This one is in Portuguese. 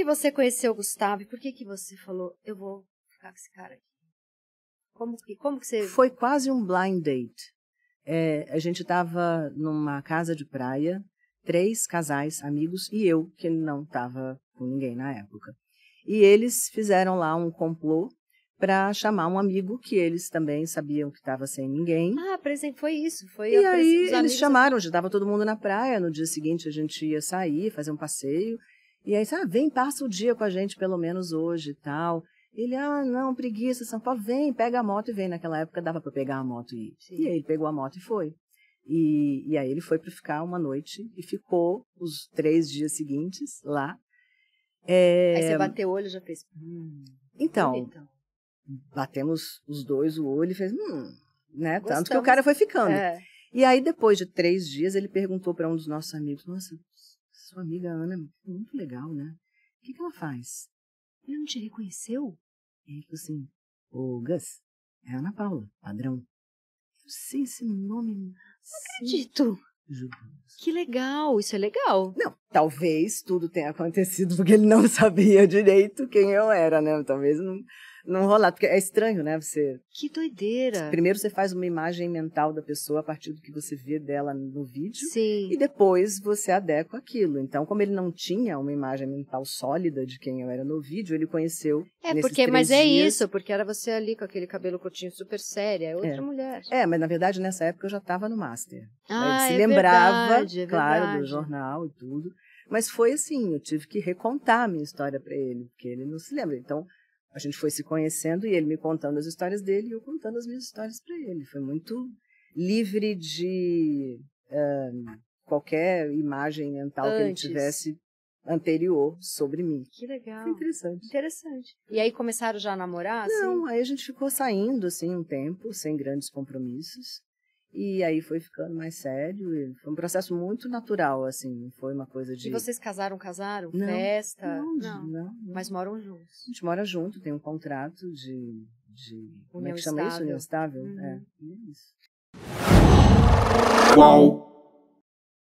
que você conheceu o Gustavo e por que que você falou, eu vou ficar com esse cara aqui? Como que, como que você... Foi quase um blind date. É, a gente estava numa casa de praia, três casais, amigos, e eu, que não estava com ninguém na época. E eles fizeram lá um complô para chamar um amigo que eles também sabiam que estava sem ninguém. Ah, presente foi isso, foi. E aí eles chamaram, já estava todo mundo na praia. No dia seguinte a gente ia sair, fazer um passeio. E aí, sabe, ah, vem, passa o dia com a gente, pelo menos hoje e tal. Ele, ah, não, preguiça, São Paulo, vem, pega a moto e vem. Naquela época dava para pegar a moto e ir. Sim. E aí ele pegou a moto e foi. E, e aí ele foi para ficar uma noite e ficou os três dias seguintes lá. É... Aí você bateu o olho e já fez. Hum, então, então, batemos os dois o olho e fez. Hum, né? Tanto que o cara foi ficando. É. E aí, depois de três dias, ele perguntou para um dos nossos amigos: Nossa, sua amiga Ana muito legal, né? O que, que ela faz? Ele não te reconheceu? Ele falou assim, ô Gus, é Ana Paula, padrão. Eu sei esse nome. Não acredito. Juro. Que legal, isso é legal. Não, talvez tudo tenha acontecido porque ele não sabia direito quem eu era, né? Talvez não, não rolar, porque é estranho, né? Você. Que doideira! Primeiro você faz uma imagem mental da pessoa a partir do que você vê dela no vídeo. Sim. E depois você adequa aquilo. Então, como ele não tinha uma imagem mental sólida de quem eu era no vídeo, ele conheceu. É, porque, mas é dias. é isso, porque era você ali com aquele cabelo curtinho super séria, é outra é. mulher. É, mas na verdade nessa época eu já estava no Master. Ah, né, ele se é lembrava, verdade, é claro, verdade. do jornal e tudo. Mas foi assim, eu tive que recontar a minha história para ele, porque ele não se lembra. Então, a gente foi se conhecendo e ele me contando as histórias dele e eu contando as minhas histórias para ele. Foi muito livre de um, qualquer imagem mental Antes. que ele tivesse anterior sobre mim. Que legal. Foi interessante. Interessante. E aí começaram já a namorar? Não, assim? aí a gente ficou saindo assim um tempo, sem grandes compromissos. E aí foi ficando mais sério. foi um processo muito natural, assim. Foi uma coisa de. E vocês casaram, casaram? Não, festa? Não não, não, não, Mas moram juntos. A gente mora junto, tem um contrato de. de como é que chama estável. isso? União estável? Uhum. É, é isso. Qual?